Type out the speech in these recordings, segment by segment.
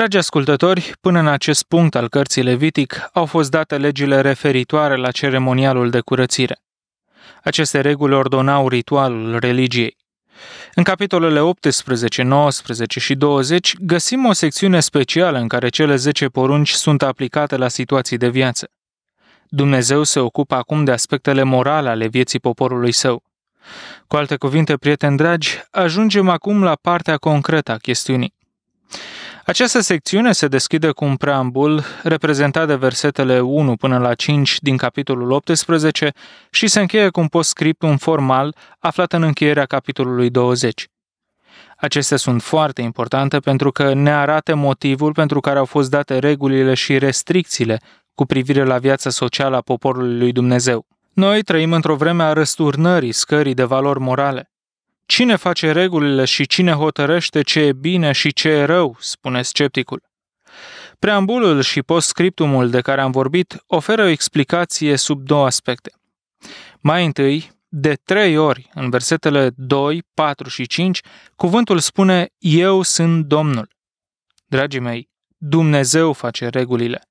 Dragi ascultători, până în acest punct al cărții Levitic au fost date legile referitoare la ceremonialul de curățire. Aceste reguli ordonau ritualul religiei. În capitolele 18, 19 și 20 găsim o secțiune specială în care cele 10 porunci sunt aplicate la situații de viață. Dumnezeu se ocupă acum de aspectele morale ale vieții poporului său. Cu alte cuvinte, prieteni dragi, ajungem acum la partea concretă a chestiunii. Această secțiune se deschide cu un preambul reprezentat de versetele 1 până la 5 din capitolul 18 și se încheie cu un postscriptum formal aflat în încheierea capitolului 20. Acestea sunt foarte importante pentru că ne arată motivul pentru care au fost date regulile și restricțiile cu privire la viața socială a poporului lui Dumnezeu. Noi trăim într-o vreme a răsturnării scării de valori morale. Cine face regulile și cine hotărăște ce e bine și ce e rău, spune scepticul. Preambulul și postscriptumul de care am vorbit oferă o explicație sub două aspecte. Mai întâi, de trei ori, în versetele 2, 4 și 5, cuvântul spune Eu sunt Domnul. Dragii mei, Dumnezeu face regulile.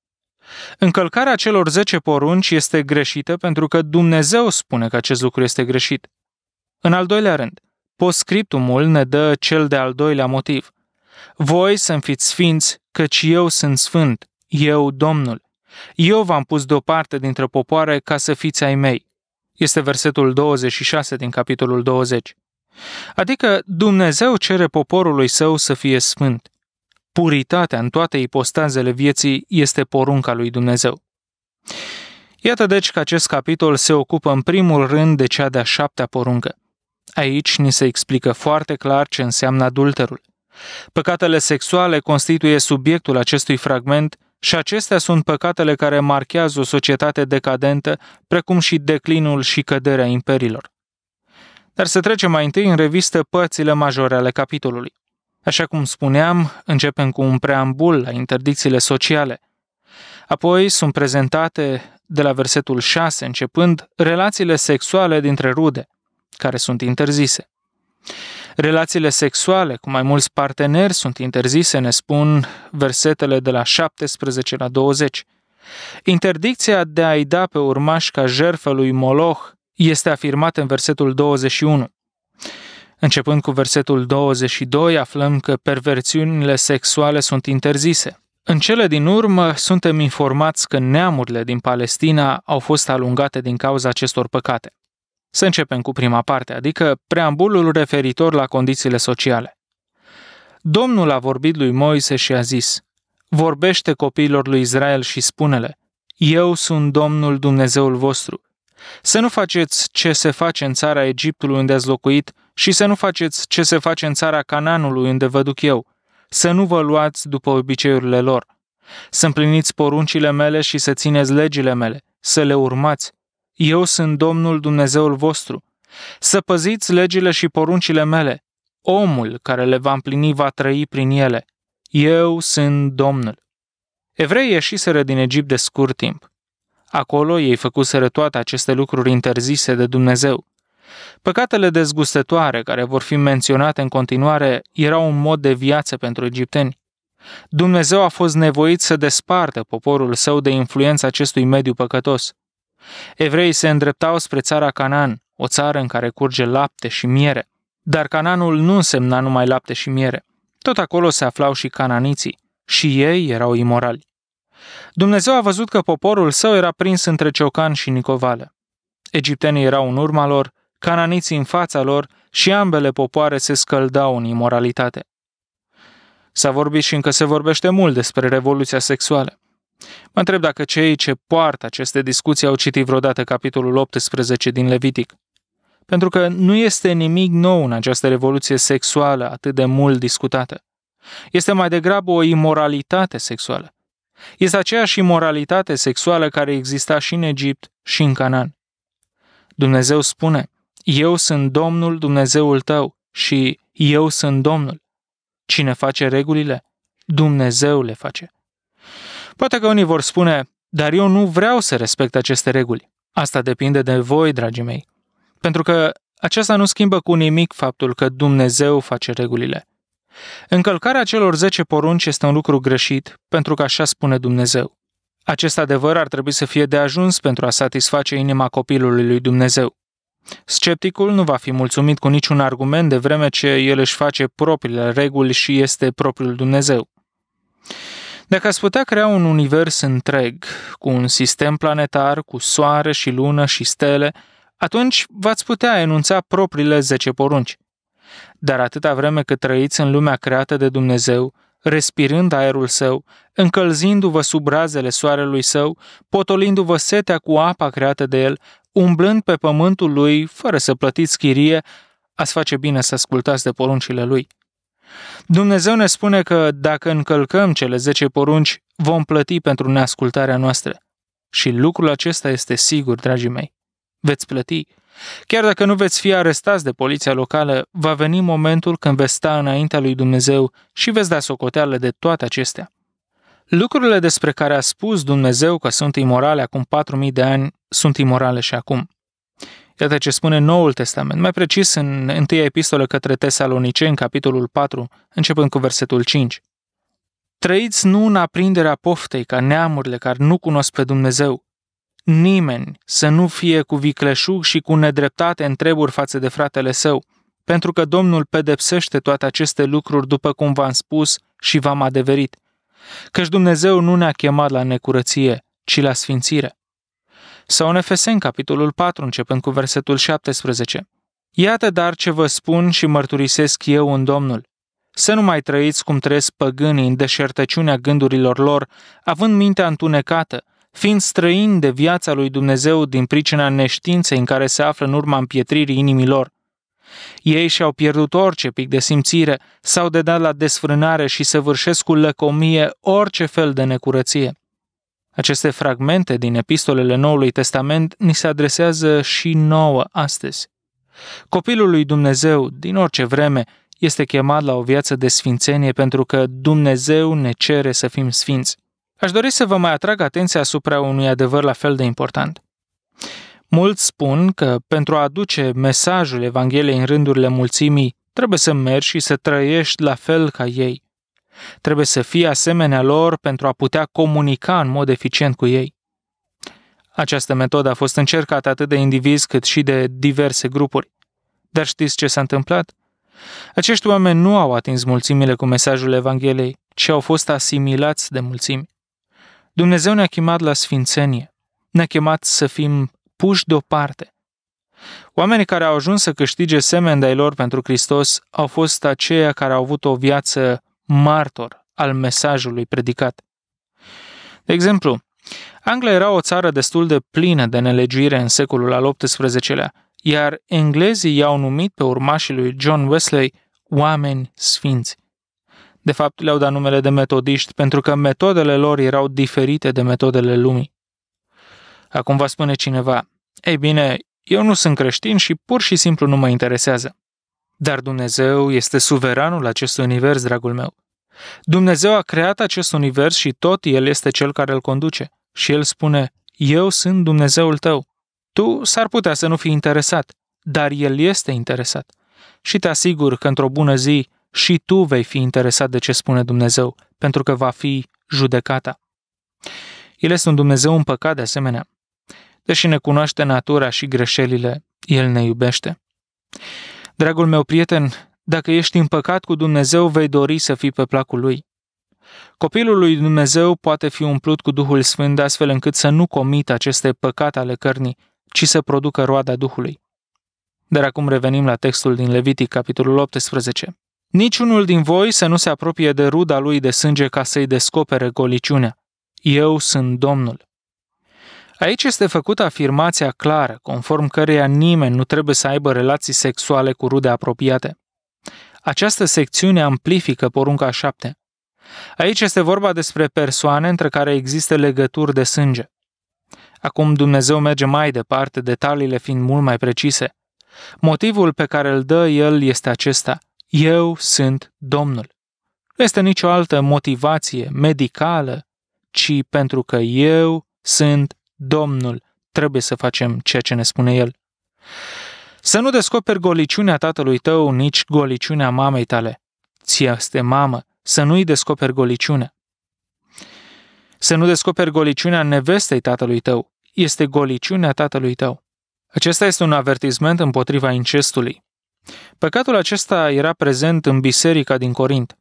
Încălcarea celor 10 porunci este greșită pentru că Dumnezeu spune că acest lucru este greșit. În al doilea rând, Postscriptumul ne dă cel de-al doilea motiv. Voi să fiți sfinți, căci eu sunt sfânt, eu Domnul. Eu v-am pus deoparte dintre popoare ca să fiți ai mei. Este versetul 26 din capitolul 20. Adică Dumnezeu cere poporului său să fie sfânt. Puritatea în toate ipostazele vieții este porunca lui Dumnezeu. Iată deci că acest capitol se ocupă în primul rând de cea de-a șaptea poruncă. Aici ni se explică foarte clar ce înseamnă adulterul. Păcatele sexuale constituie subiectul acestui fragment și acestea sunt păcatele care marchează o societate decadentă, precum și declinul și căderea imperiilor. Dar să trecem mai întâi în revistă părțile majore ale capitolului. Așa cum spuneam, începem cu un preambul la interdicțiile sociale. Apoi sunt prezentate, de la versetul 6 începând, relațiile sexuale dintre rude – care sunt interzise. Relațiile sexuale cu mai mulți parteneri sunt interzise, ne spun versetele de la 17 la 20. Interdicția de a-i da pe urmaș ca jertfă lui Moloch este afirmată în versetul 21. Începând cu versetul 22, aflăm că perversiunile sexuale sunt interzise. În cele din urmă, suntem informați că neamurile din Palestina au fost alungate din cauza acestor păcate. Să începem cu prima parte, adică preambulul referitor la condițiile sociale. Domnul a vorbit lui Moise și a zis, Vorbește copiilor lui Israel și spune-le, Eu sunt Domnul Dumnezeul vostru. Să nu faceți ce se face în țara Egiptului unde ați locuit și să nu faceți ce se face în țara Cananului unde vă duc eu. Să nu vă luați după obiceiurile lor. Să împliniți poruncile mele și să țineți legile mele, să le urmați, eu sunt Domnul Dumnezeul vostru. Să păziți legile și poruncile mele. Omul care le va împlini va trăi prin ele. Eu sunt Domnul. Evreii ieșiseră din Egipt de scurt timp. Acolo ei făcuseră toate aceste lucruri interzise de Dumnezeu. Păcatele dezgustătoare care vor fi menționate în continuare erau un mod de viață pentru egipteni. Dumnezeu a fost nevoit să despartă poporul său de influența acestui mediu păcătos. Evreii se îndreptau spre țara Canaan, o țară în care curge lapte și miere. Dar Cananul nu însemna numai lapte și miere. Tot acolo se aflau și cananiții. Și ei erau imorali. Dumnezeu a văzut că poporul său era prins între Ciocan și Nicovală. Egiptenii erau în urma lor, cananiții în fața lor și ambele popoare se scăldau în imoralitate. S-a vorbit și încă se vorbește mult despre revoluția sexuală. Mă întreb dacă cei ce poartă aceste discuții au citit vreodată capitolul 18 din Levitic. Pentru că nu este nimic nou în această revoluție sexuală atât de mult discutată. Este mai degrabă o imoralitate sexuală. Este aceeași imoralitate sexuală care exista și în Egipt și în Canaan. Dumnezeu spune, eu sunt Domnul Dumnezeul tău și eu sunt Domnul. Cine face regulile, Dumnezeu le face. Poate că unii vor spune, dar eu nu vreau să respect aceste reguli. Asta depinde de voi, dragii mei. Pentru că aceasta nu schimbă cu nimic faptul că Dumnezeu face regulile. Încălcarea celor 10 porunci este un lucru greșit, pentru că așa spune Dumnezeu. Acest adevăr ar trebui să fie de ajuns pentru a satisface inima copilului lui Dumnezeu. Scepticul nu va fi mulțumit cu niciun argument de vreme ce el își face propriile reguli și este propriul Dumnezeu. Dacă ați putea crea un univers întreg, cu un sistem planetar, cu soare și lună și stele, atunci v-ați putea enunța propriile zece porunci. Dar atâta vreme cât trăiți în lumea creată de Dumnezeu, respirând aerul său, încălzindu-vă sub razele soarelui său, potolindu-vă setea cu apa creată de el, umblând pe pământul lui fără să plătiți chirie, ați face bine să ascultați de poruncile lui. Dumnezeu ne spune că dacă încălcăm cele 10 porunci, vom plăti pentru neascultarea noastră. Și lucrul acesta este sigur, dragii mei. Veți plăti. Chiar dacă nu veți fi arestați de poliția locală, va veni momentul când veți sta înaintea lui Dumnezeu și veți da socoteală de toate acestea. Lucrurile despre care a spus Dumnezeu că sunt imorale acum 4000 de ani sunt imorale și acum. Iată ce spune Noul Testament, mai precis în 1 epistolă către în capitolul 4, începând cu versetul 5. Trăiți nu în aprinderea poftei ca neamurile care nu cunosc pe Dumnezeu. Nimeni să nu fie cu vicleșug și cu nedreptate în treburi față de fratele său, pentru că Domnul pedepsește toate aceste lucruri după cum v-am spus și v-am adeverit. Căci Dumnezeu nu ne-a chemat la necurăție, ci la sfințire sau în Efeseni, capitolul 4, începând cu versetul 17. Iată dar ce vă spun și mărturisesc eu în Domnul. Să nu mai trăiți cum trăiesc păgânii în deșertăciunea gândurilor lor, având mintea întunecată, fiind străini de viața lui Dumnezeu din pricina neștiinței în care se află în urma împietririi inimilor. Ei și-au pierdut orice pic de simțire, s-au dedat la desfrânare și săvârșesc cu lăcomie orice fel de necurăție. Aceste fragmente din epistolele Noului Testament ni se adresează și nouă astăzi. Copilul lui Dumnezeu, din orice vreme, este chemat la o viață de sfințenie pentru că Dumnezeu ne cere să fim sfinți. Aș dori să vă mai atrag atenția asupra unui adevăr la fel de important. Mulți spun că pentru a aduce mesajul Evangheliei în rândurile mulțimii, trebuie să mergi și să trăiești la fel ca ei. Trebuie să fie asemenea lor pentru a putea comunica în mod eficient cu ei. Această metodă a fost încercată atât de indivizi cât și de diverse grupuri. Dar știți ce s-a întâmplat? Acești oameni nu au atins mulțimile cu mesajul Evangheliei, ci au fost asimilați de mulțimi. Dumnezeu ne-a chemat la sfințenie, ne-a chemat să fim puși deoparte. Oamenii care au ajuns să câștige semeni de lor pentru Hristos au fost aceia care au avut o viață martor al mesajului predicat. De exemplu, Anglia era o țară destul de plină de nelegiuire în secolul al XVIII-lea, iar englezii i-au numit pe urmașii lui John Wesley oameni sfinți. De fapt, le-au dat numele de metodiști pentru că metodele lor erau diferite de metodele lumii. Acum va spune cineva, ei bine, eu nu sunt creștin și pur și simplu nu mă interesează. Dar Dumnezeu este suveranul acestui univers, dragul meu. Dumnezeu a creat acest univers și tot El este Cel care îl conduce. Și El spune, eu sunt Dumnezeul tău. Tu s-ar putea să nu fii interesat, dar El este interesat. Și te asigur că într-o bună zi și tu vei fi interesat de ce spune Dumnezeu, pentru că va fi judecata. El este un Dumnezeu împăcat de asemenea. Deși ne cunoaște natura și greșelile, El ne iubește. Dragul meu prieten, dacă ești în păcat cu Dumnezeu, vei dori să fii pe placul Lui. Copilul lui Dumnezeu poate fi umplut cu Duhul Sfânt astfel încât să nu comită aceste păcate ale cărnii, ci să producă roada Duhului. Dar acum revenim la textul din Levitic, capitolul 18. Niciunul din voi să nu se apropie de ruda lui de sânge ca să-i descopere goliciunea. Eu sunt Domnul. Aici este făcută afirmația clară, conform căreia nimeni nu trebuie să aibă relații sexuale cu rude apropiate. Această secțiune amplifică porunca 7. Aici este vorba despre persoane între care există legături de sânge. Acum Dumnezeu merge mai departe, detaliile fiind mult mai precise. Motivul pe care îl dă el este acesta. Eu sunt Domnul. Nu este nicio altă motivație medicală, ci pentru că eu sunt Domnul, trebuie să facem ceea ce ne spune El. Să nu descoperi goliciunea tatălui tău, nici goliciunea mamei tale. Ție este mamă, să nu-i descoperi goliciunea. Să nu descoperi goliciunea nevestei tatălui tău. Este goliciunea tatălui tău. Acesta este un avertisment împotriva incestului. Păcatul acesta era prezent în biserica din Corint.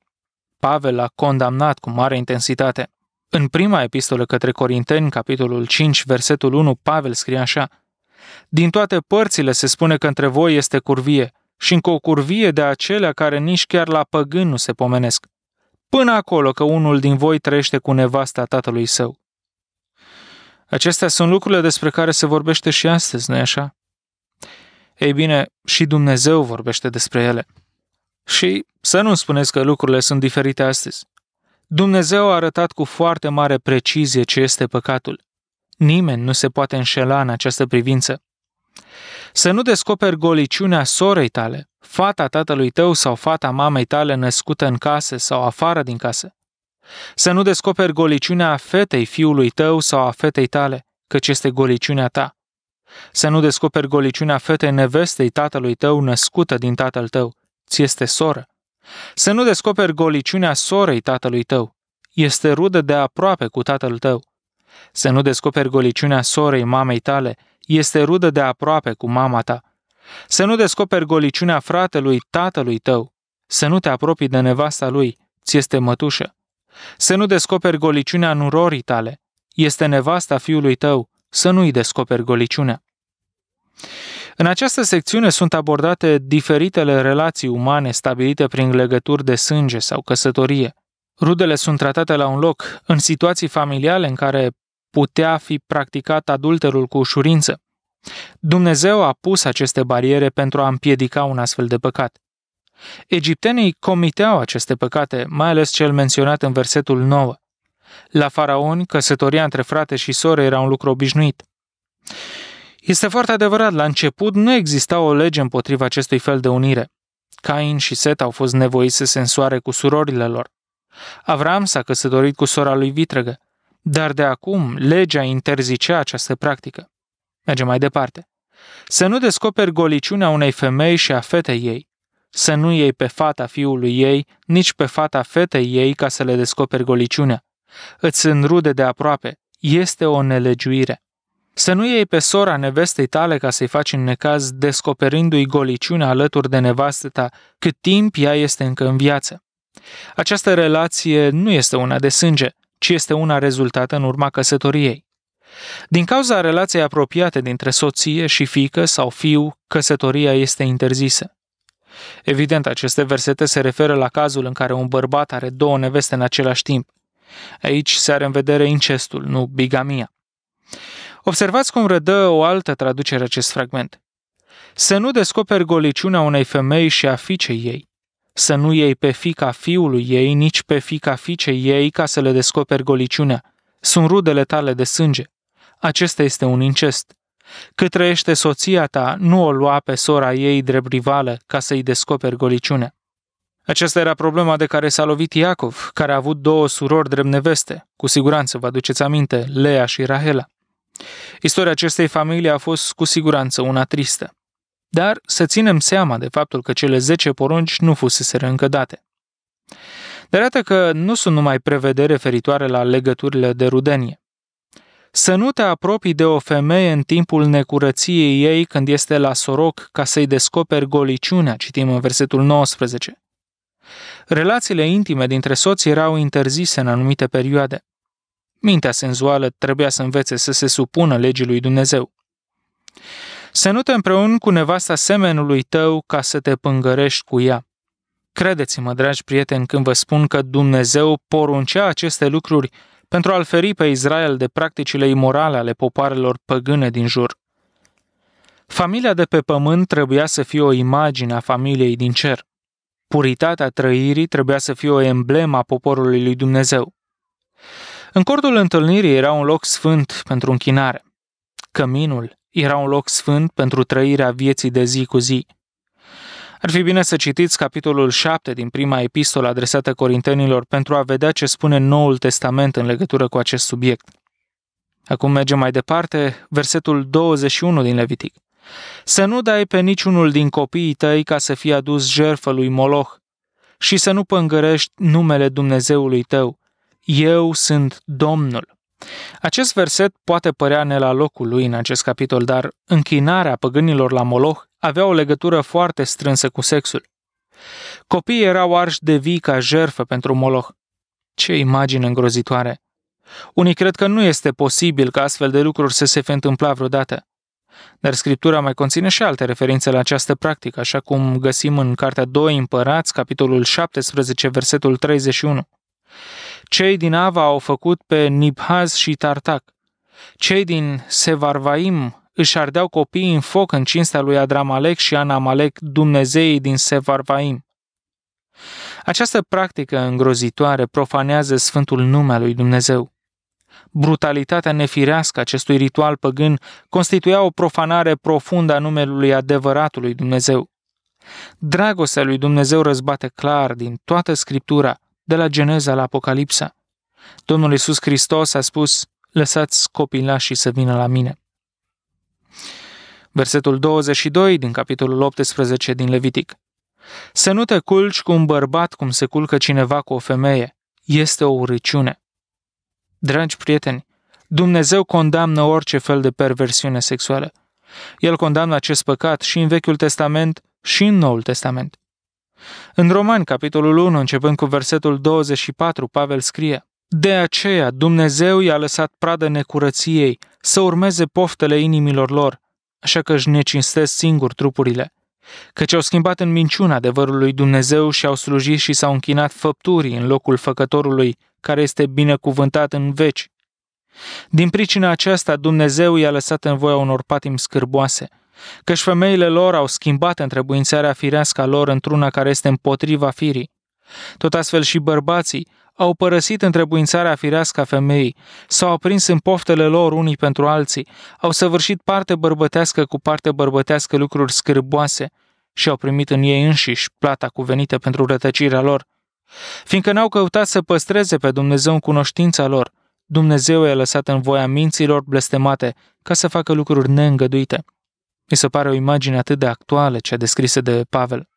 Pavel a condamnat cu mare intensitate. În prima epistolă către Corinteni, capitolul 5, versetul 1, Pavel scrie așa Din toate părțile se spune că între voi este curvie și încă o curvie de acelea care nici chiar la păgân nu se pomenesc. Până acolo că unul din voi trăiește cu nevasta tatălui său. Acestea sunt lucrurile despre care se vorbește și astăzi, nu-i așa? Ei bine, și Dumnezeu vorbește despre ele. Și să nu spuneți că lucrurile sunt diferite astăzi. Dumnezeu a arătat cu foarte mare precizie ce este păcatul. Nimeni nu se poate înșela în această privință. Să nu descoperi goliciunea sorei tale, fata tatălui tău sau fata mamei tale născută în casă sau afară din casă. Să nu descoperi goliciunea fetei fiului tău sau a fetei tale, căci este goliciunea ta. Să nu descoperi goliciunea fetei nevestei tatălui tău născută din tatăl tău, ți este soră. Să nu descoperi goliciunea sorei tatălui tău. Este rudă de aproape cu tatăl tău. Să nu descoperi goliciunea sorei mamei tale. Este rudă de aproape cu mama ta. Să nu descoperi goliciunea fratelui tatălui tău. Să nu te apropii de nevasta lui. Ți este mătușă. Să nu descoperi goliciunea nurorii tale. Este nevasta fiului tău. Să nu-i descoperi goliciunea. În această secțiune sunt abordate diferitele relații umane stabilite prin legături de sânge sau căsătorie. Rudele sunt tratate la un loc, în situații familiale în care putea fi practicat adulterul cu ușurință. Dumnezeu a pus aceste bariere pentru a împiedica un astfel de păcat. Egiptenii comiteau aceste păcate, mai ales cel menționat în versetul 9. La faraoni, căsătoria între frate și soră era un lucru obișnuit. Este foarte adevărat, la început nu exista o lege împotriva acestui fel de unire. Cain și Set au fost nevoiți să se însoare cu surorile lor. Avram s-a căsătorit cu sora lui vitregă, dar de acum legea interzicea această practică. Mergem mai departe. Să nu descoperi goliciunea unei femei și a fetei ei. Să nu iei pe fata fiului ei, nici pe fata fetei ei ca să le descoperi goliciunea. Îți înrude rude de aproape. Este o nelegiuire. Să nu iei pe sora nevestei tale ca să-i faci în necaz, descoperindu-i goliciunea alături de nevastă ta, cât timp ea este încă în viață. Această relație nu este una de sânge, ci este una rezultată în urma căsătoriei. Din cauza relației apropiate dintre soție și fică sau fiu, căsătoria este interzisă. Evident, aceste versete se referă la cazul în care un bărbat are două neveste în același timp. Aici se are în vedere incestul, nu bigamia. Observați cum redă o altă traducere acest fragment. Să nu descoperi goliciunea unei femei și a fiicei ei. Să nu iei pe fica fiului ei, nici pe fica fiicei ei, ca să le descoperi goliciunea. Sunt rudele tale de sânge. Acesta este un incest. Cât trăiește soția ta, nu o lua pe sora ei drept rivală ca să-i descoperi goliciunea. Aceasta era problema de care s-a lovit Iacov, care a avut două surori drept neveste. Cu siguranță vă aduceți aminte, Lea și Rahela. Istoria acestei familii a fost cu siguranță una tristă. Dar să ținem seama de faptul că cele 10 porunci nu fuseseră încă date. Dar iată că nu sunt numai prevedere referitoare la legăturile de rudenie. Să nu te apropii de o femeie în timpul necurăției ei când este la soroc ca să-i descoperi goliciunea, citim în versetul 19. Relațiile intime dintre soți erau interzise în anumite perioade. Mintea senzuală trebuia să învețe să se supună legii lui Dumnezeu. Să nu te împreună cu nevasta semenului tău ca să te pângărești cu ea. Credeți-mă, dragi prieteni, când vă spun că Dumnezeu poruncea aceste lucruri pentru a-l feri pe Israel de practicile imorale ale popoarelor păgâne din jur. Familia de pe pământ trebuia să fie o imagine a familiei din cer. Puritatea trăirii trebuia să fie o emblemă a poporului lui Dumnezeu. În cortul întâlnirii era un loc sfânt pentru închinare. Căminul era un loc sfânt pentru trăirea vieții de zi cu zi. Ar fi bine să citiți capitolul 7 din prima epistolă adresată corintenilor pentru a vedea ce spune Noul Testament în legătură cu acest subiect. Acum mergem mai departe, versetul 21 din Levitic. Să nu dai pe niciunul din copiii tăi ca să fie adus jerfă lui Moloch și să nu pângărești numele Dumnezeului tău, eu sunt Domnul. Acest verset poate părea ne la locul lui în acest capitol, dar închinarea păgânilor la Moloch avea o legătură foarte strânsă cu sexul. Copiii erau arși de vii ca jerfă pentru Moloch. Ce imagine îngrozitoare! Unii cred că nu este posibil ca astfel de lucruri să se fi întâmplat vreodată. Dar Scriptura mai conține și alte referințe la această practică, așa cum găsim în Cartea 2 Împărați, capitolul 17, versetul 31. Cei din Ava au făcut pe Nibhaz și Tartac. Cei din Sevarvaim își ardeau copiii în foc în cinstea lui Adramalec și Anamalec, dumnezeii din Sevarvaim. Această practică îngrozitoare profanează sfântul nume al lui Dumnezeu. Brutalitatea nefirească acestui ritual păgân constituia o profanare profundă a numelui adevăratului Dumnezeu. Dragostea lui Dumnezeu răzbate clar din toată Scriptura de la Geneza la Apocalipsa. Domnul Iisus Hristos a spus, lăsați copilașii să vină la mine. Versetul 22 din capitolul 18 din Levitic. Să nu te culci cu un bărbat cum se culcă cineva cu o femeie. Este o urăciune. Dragi prieteni, Dumnezeu condamnă orice fel de perversiune sexuală. El condamnă acest păcat și în Vechiul Testament și în Noul Testament. În Romani, capitolul 1, începând cu versetul 24, Pavel scrie De aceea Dumnezeu i-a lăsat pradă necurăției să urmeze poftele inimilor lor, așa că își necinstesc singur trupurile. Căci au schimbat în minciuna adevărul lui Dumnezeu și au slujit și s-au închinat făpturii în locul făcătorului, care este binecuvântat în veci. Din pricina aceasta, Dumnezeu i-a lăsat în voia unor patim scârboase – căci femeile lor au schimbat întrebuințarea firească a lor într-una care este împotriva firii. Tot astfel și bărbații au părăsit întrebuințarea firească a femeii, s-au aprins în poftele lor unii pentru alții, au săvârșit parte bărbătească cu parte bărbătească lucruri scârboase și au primit în ei înșiși plata cuvenită pentru rătăcirea lor. Fiindcă n-au căutat să păstreze pe Dumnezeu în cunoștința lor, Dumnezeu i-a lăsat în voia minților blestemate ca să facă lucruri neîngăduite. Mi se pare o imagine atât de actuală cea descrisă de Pavel.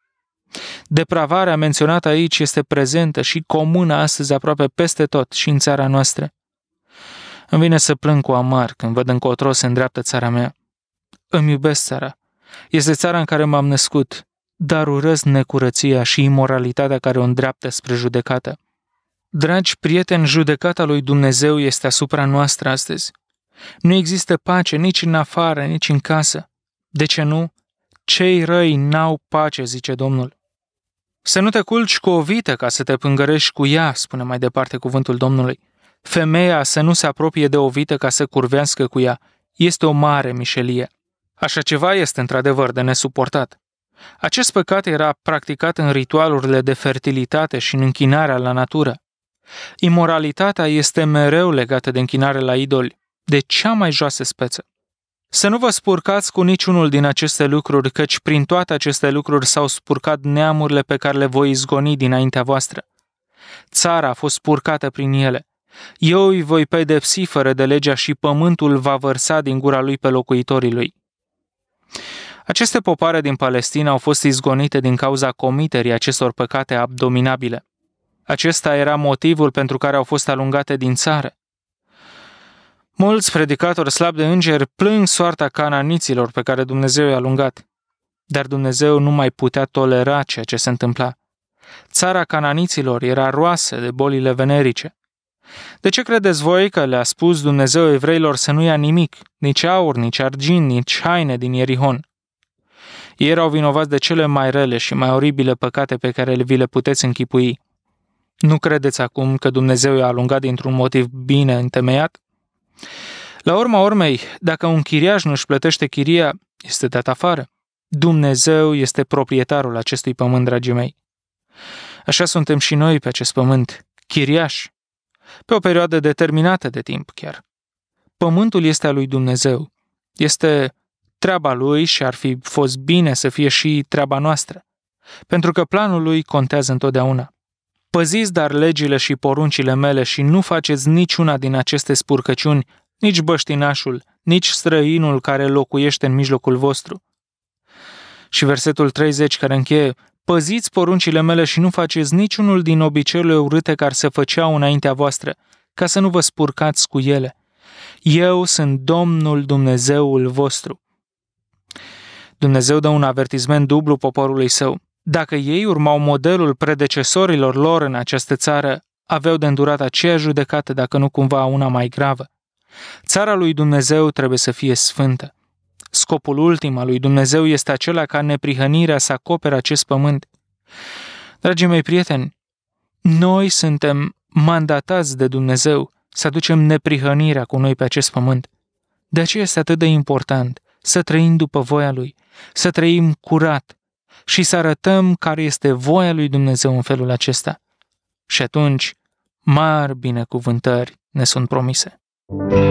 Depravarea menționată aici este prezentă și comună astăzi aproape peste tot și în țara noastră. Îmi vine să plâng cu amar când văd încotro se îndreaptă țara mea. Îmi iubesc țara. Este țara în care m-am născut, dar urăsc necurăția și imoralitatea care o îndreaptă spre judecată. Dragi prieteni, judecata lui Dumnezeu este asupra noastră astăzi. Nu există pace nici în afară, nici în casă. De ce nu? Cei răi n-au pace, zice Domnul. Să nu te culci cu o vită ca să te pângărești cu ea, spune mai departe cuvântul Domnului. Femeia să nu se apropie de o vită ca să curvească cu ea. Este o mare mișelie. Așa ceva este într-adevăr de nesuportat. Acest păcat era practicat în ritualurile de fertilitate și în închinarea la natură. Imoralitatea este mereu legată de închinare la idoli, de cea mai joasă speță. Să nu vă spurcați cu niciunul din aceste lucruri, căci prin toate aceste lucruri s-au spurcat neamurile pe care le voi izgoni dinaintea voastră. Țara a fost spurcată prin ele. Eu îi voi pedepsi fără de legea și pământul va vărsa din gura lui pe locuitorii lui. Aceste popoare din Palestina au fost izgonite din cauza comiterii acestor păcate abdominabile. Acesta era motivul pentru care au fost alungate din țară. Mulți predicatori slabi de îngeri plâng soarta cananiților pe care Dumnezeu i-a lungat. Dar Dumnezeu nu mai putea tolera ceea ce se întâmpla. Țara cananiților era roasă de bolile venerice. De ce credeți voi că le-a spus Dumnezeu evreilor să nu ia nimic, nici aur, nici argint, nici haine din Ierihon? Ei erau vinovați de cele mai rele și mai oribile păcate pe care vi le puteți închipui. Nu credeți acum că Dumnezeu i-a alungat dintr-un motiv bine întemeiat? La urma urmei, dacă un chiriaș nu își plătește chiria, este dat afară. Dumnezeu este proprietarul acestui pământ, dragii mei. Așa suntem și noi pe acest pământ, chiriași, pe o perioadă determinată de timp chiar. Pământul este al lui Dumnezeu, este treaba lui și ar fi fost bine să fie și treaba noastră, pentru că planul lui contează întotdeauna. Păziți dar legile și poruncile mele și nu faceți niciuna din aceste spurcăciuni, nici băștinașul, nici străinul care locuiește în mijlocul vostru. Și versetul 30 care încheie, păziți poruncile mele și nu faceți niciunul din obiceiurile urâte care se făceau înaintea voastră, ca să nu vă spurcați cu ele. Eu sunt Domnul Dumnezeul vostru. Dumnezeu dă un avertisment dublu poporului său. Dacă ei urmau modelul predecesorilor lor în această țară, aveau de îndurat aceeași judecată, dacă nu cumva una mai gravă. Țara lui Dumnezeu trebuie să fie sfântă. Scopul ultim al lui Dumnezeu este acela ca neprihănirea să acopere acest pământ. Dragii mei prieteni, noi suntem mandatați de Dumnezeu să aducem neprihănirea cu noi pe acest pământ. De aceea este atât de important să trăim după voia Lui, să trăim curat, și să arătăm care este voia lui Dumnezeu în felul acesta. Și atunci, mari binecuvântări ne sunt promise. thank you